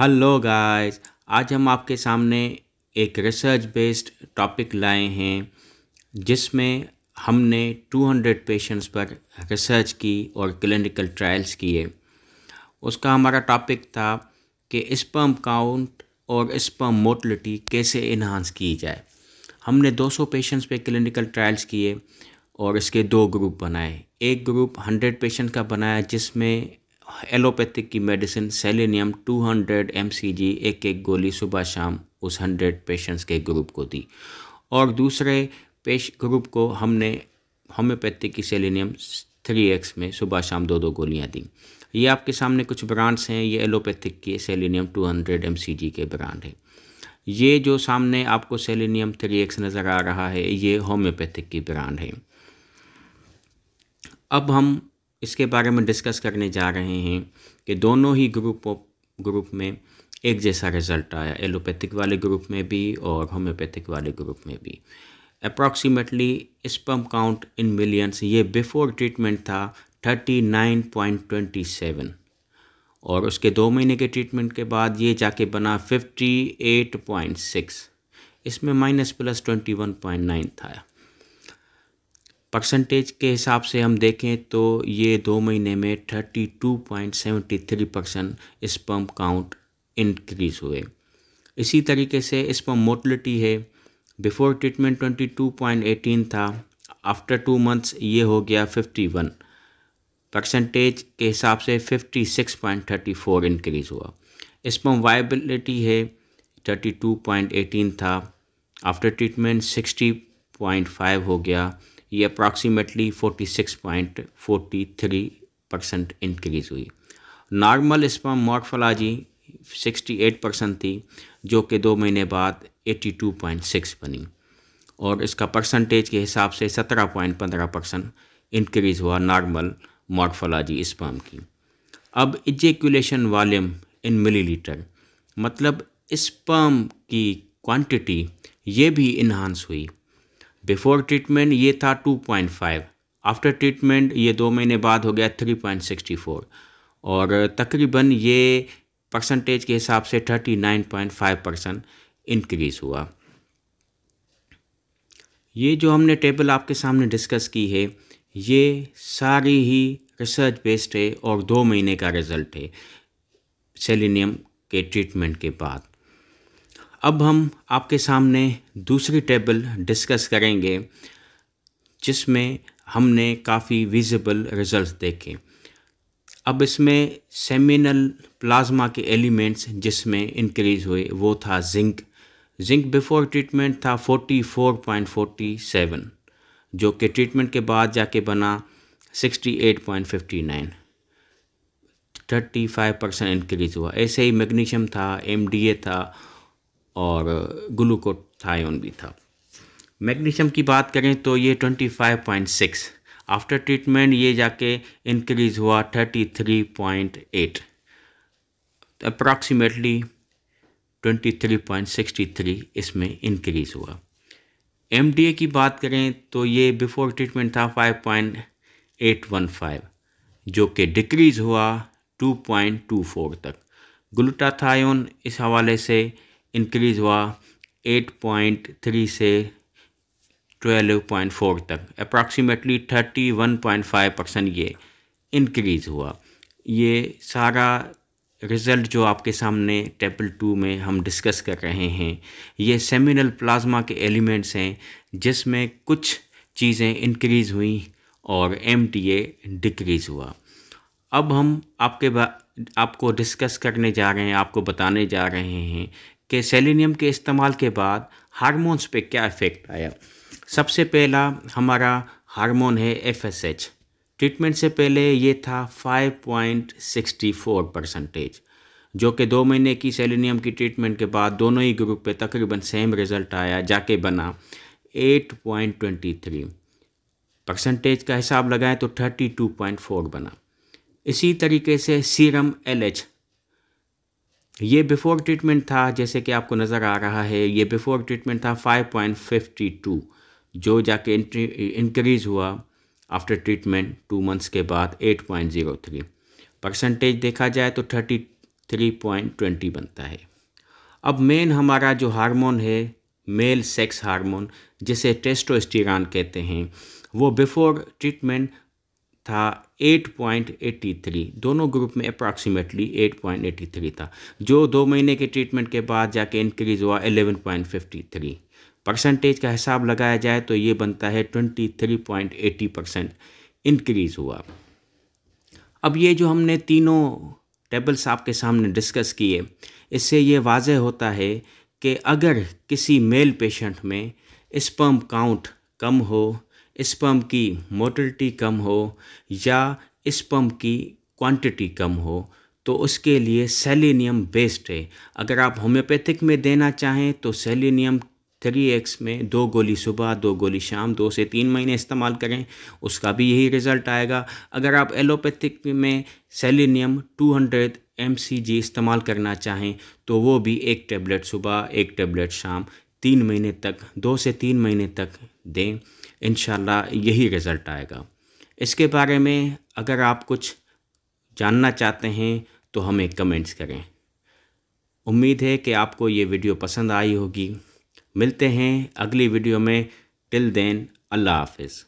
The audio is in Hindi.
हेलो गाइस आज हम आपके सामने एक रिसर्च बेस्ड टॉपिक लाए हैं जिसमें हमने 200 पेशेंट्स पर रिसर्च की और क्लिनिकल ट्रायल्स किए उसका हमारा टॉपिक था कि स्पर्म काउंट और स्पर्म मोटलिटी कैसे इन्हांस की जाए हमने 200 पेशेंट्स पे क्लिनिकल ट्रायल्स किए और इसके दो ग्रुप बनाए एक ग्रुप 100 पेशेंट का बनाया जिसमें एलोपैथिक की मेडिसिन सेलेनियम 200 एमसीजी एक एक गोली सुबह शाम उस 100 पेशेंट्स के ग्रुप को दी और दूसरे पेश ग्रुप को हमने होम्योपैथिक की सेलेनियम थ्री एक्स में सुबह शाम दो दो गोलियाँ दी ये आपके सामने कुछ ब्रांड्स हैं ये एलोपैथिक के सेलेनियम 200 एमसीजी के ब्रांड है ये जो सामने आपको सेलेनियम थ्री एक्स नज़र आ रहा है ये होम्योपैथिक की ब्रांड है अब हम इसके बारे में डिस्कस करने जा रहे हैं कि दोनों ही ग्रुप ग्रुप में एक जैसा रिज़ल्ट आया एलोपैथिक वाले ग्रुप में भी और होम्योपैथिक वाले ग्रुप में भी approximately sperm count in millions ये बिफोर ट्रीटमेंट था 39.27 और उसके दो महीने के ट्रीटमेंट के बाद ये जाके बना 58.6 इसमें माइनस प्लस 21.9 था परसेंटेज के हिसाब से हम देखें तो ये दो महीने में thirty two point seventy three percent sperm count increase हुए इसी तरीके से स्पम मोटलिटी है before treatment twenty two point eighteen था आफ्टर टू मंथ्स ये हो गया फिफ्टी वन परसेंटेज के हिसाब से fifty six point thirty four increase हुआ स्पम वाइबिलिटी है थर्टी टू पॉइंट एटीन था after treatment sixty point five हो गया ये अप्रॉक्सीमेटली 46.43 परसेंट इंक्रीज हुई नॉर्मल स्पम मॉर्फोलॉजी 68 परसेंट थी जो कि दो महीने बाद 82.6 बनी और इसका परसेंटेज के हिसाब से 17.15 परसेंट इंक्रीज हुआ नॉर्मल मॉर्फोलॉजी स्पम की अब इजेकुलेशन वॉल्यूम इन मिलीलीटर मतलब स्पम की क्वांटिटी ये भी इन्हांस हुई बिफोर ट्रीटमेंट ये था 2.5 आफ्टर ट्रीटमेंट ये दो महीने बाद हो गया 3.64 और तकरीबन ये परसेंटेज के हिसाब से 39.5 परसेंट इनक्रीज़ हुआ ये जो हमने टेबल आपके सामने डिस्कस की है ये सारी ही रिसर्च बेस्ड है और दो महीने का रिज़ल्ट है सेलिनियम के ट्रीटमेंट के बाद अब हम आपके सामने दूसरी टेबल डिस्कस करेंगे जिसमें हमने काफ़ी विजिबल रिजल्ट्स देखे अब इसमें सेमिनल प्लाज्मा के एलिमेंट्स जिसमें इंक्रीज हुए वो था जिंक जिंक बिफोर ट्रीटमेंट था 44.47 जो कि ट्रीटमेंट के बाद जाके बना 68.59 35 परसेंट इंक्रीज हुआ ऐसे ही मैग्नीशियम था एम था और ग्लूकोथायोन भी था मैग्नीशियम की बात करें तो ये 25.6 आफ्टर ट्रीटमेंट ये जाके इंक्रीज हुआ 33.8 अप्रॉक्सीमेटली 23.63 इसमें इंक्रीज हुआ एम की बात करें तो ये बिफोर ट्रीटमेंट था 5.815 जो कि डिक्रीज हुआ 2.24 तक ग्लूटाथायोन इस हवाले से इंक्रीज़ हुआ 8.3 से 12.4 तक अप्रॉक्सीमेटली 31.5 परसेंट ये इंक्रीज़ हुआ ये सारा रिज़ल्ट जो आपके सामने टेबल टू में हम डिस्कस कर रहे हैं ये सेमिनल प्लाज्मा के एलिमेंट्स हैं जिसमें कुछ चीज़ें इंक्रीज़ हुई और एम डिक्रीज़ हुआ अब हम आपके आपको डिस्कस करने जा रहे हैं आपको बताने जा रहे हैं कि सेलेनियम के इस्तेमाल के बाद हारमोन्स पे क्या इफ़ेक्ट आया सबसे पहला हमारा हार्मोन है एफ एस एच ट्रीटमेंट से पहले ये था 5.64 परसेंटेज जो कि दो महीने की सेलेनियम की ट्रीटमेंट के बाद दोनों ही ग्रुप पे तकरीबन सेम रिज़ल्ट आया जाके बना 8.23 परसेंटेज का हिसाब लगाएं तो 32.4 बना इसी तरीके से सीरम एलएच ये बिफोर ट्रीटमेंट था जैसे कि आपको नज़र आ रहा है ये बिफोर ट्रीटमेंट था 5.52 जो जाके इंक्रीज़ हुआ आफ्टर ट्रीटमेंट टू मंथ्स के बाद 8.03 परसेंटेज देखा जाए तो 33.20 बनता है अब मेन हमारा जो हार्मोन है मेल सेक्स हार्मोन जिसे टेस्टोस्टेरॉन कहते हैं वो बिफोर ट्रीटमेंट था 8.83 दोनों ग्रुप में अप्रॉक्सीमेटली 8.83 था जो दो महीने के ट्रीटमेंट के बाद जाके इंक्रीज़ हुआ 11.53 परसेंटेज का हिसाब लगाया जाए तो ये बनता है 23.80 परसेंट इंक्रीज़ हुआ अब ये जो हमने तीनों टेबल्स आपके सामने डिस्कस किए इससे ये वाज होता है कि अगर किसी मेल पेशेंट में स्पर्म काउंट कम हो स्पम की मोटिलिटी कम हो या स्पम की क्वांटिटी कम हो तो उसके लिए सेलिनियम बेस्ड है अगर आप होम्योपैथिक में देना चाहें तो सेलिनियम थ्री एक्स में दो गोली सुबह दो गोली शाम दो से तीन महीने इस्तेमाल करें उसका भी यही रिज़ल्ट आएगा अगर आप एलोपैथिक में selenium two hundred M C G इस्तेमाल करना चाहें तो वो भी एक टेबलेट सुबह एक टेबलेट शाम तीन महीने तक दो से तीन महीने तक दें इन यही रिज़ल्ट आएगा इसके बारे में अगर आप कुछ जानना चाहते हैं तो हमें कमेंट्स करें उम्मीद है कि आपको ये वीडियो पसंद आई होगी मिलते हैं अगली वीडियो में टिल देन अल्लाह हाफिज़